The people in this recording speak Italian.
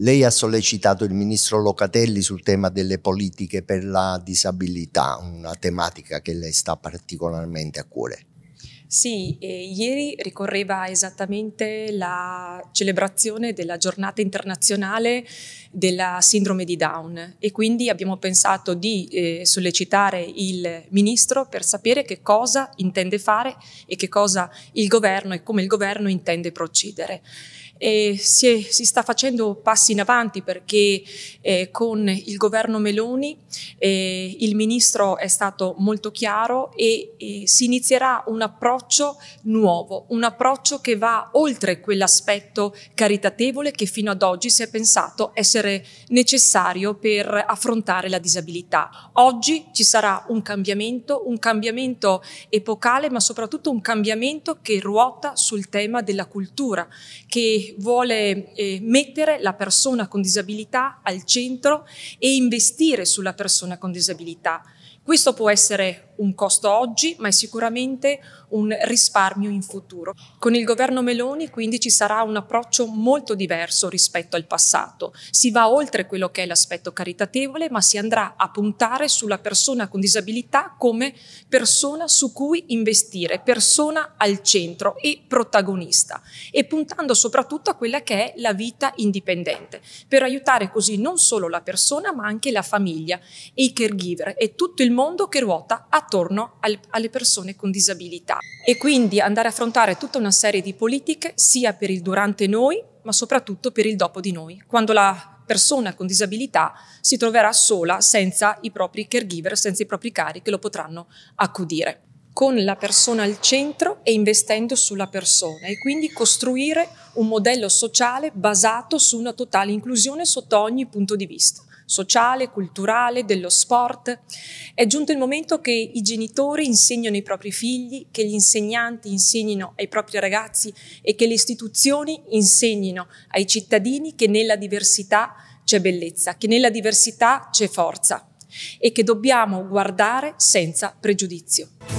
Lei ha sollecitato il ministro Locatelli sul tema delle politiche per la disabilità, una tematica che le sta particolarmente a cuore. Sì, eh, ieri ricorreva esattamente la celebrazione della giornata internazionale della sindrome di Down e quindi abbiamo pensato di eh, sollecitare il ministro per sapere che cosa intende fare e che cosa il governo e come il governo intende procedere. Si, è, si, sta facendo passi in avanti perché eh, con il governo Meloni eh, il ministro è stato molto chiaro e si inizierà un approccio approccio nuovo, un approccio che va oltre quell'aspetto caritatevole che fino ad oggi si è pensato essere necessario per affrontare la disabilità. Oggi ci sarà un cambiamento, un cambiamento epocale, ma soprattutto un cambiamento che ruota sul tema della cultura, che vuole eh, mettere la persona con disabilità al centro e investire sulla persona con disabilità. Questo può essere un costo oggi, ma è sicuramente un risparmio in futuro. Con il governo Meloni quindi ci sarà un approccio molto diverso rispetto al passato. Si va oltre quello che è l'aspetto caritatevole, ma si andrà a puntare sulla persona con disabilità come persona su cui investire, persona al centro e protagonista e puntando soprattutto a quella che è la vita indipendente, per aiutare così non solo la persona ma anche la famiglia e i caregiver e tutto il mondo che ruota attorno attorno al, alle persone con disabilità e quindi andare a affrontare tutta una serie di politiche sia per il durante noi ma soprattutto per il dopo di noi, quando la persona con disabilità si troverà sola senza i propri caregiver, senza i propri cari che lo potranno accudire. Con la persona al centro e investendo sulla persona e quindi costruire un modello sociale basato su una totale inclusione sotto ogni punto di vista sociale, culturale, dello sport. È giunto il momento che i genitori insegnino ai propri figli, che gli insegnanti insegnino ai propri ragazzi e che le istituzioni insegnino ai cittadini che nella diversità c'è bellezza, che nella diversità c'è forza e che dobbiamo guardare senza pregiudizio.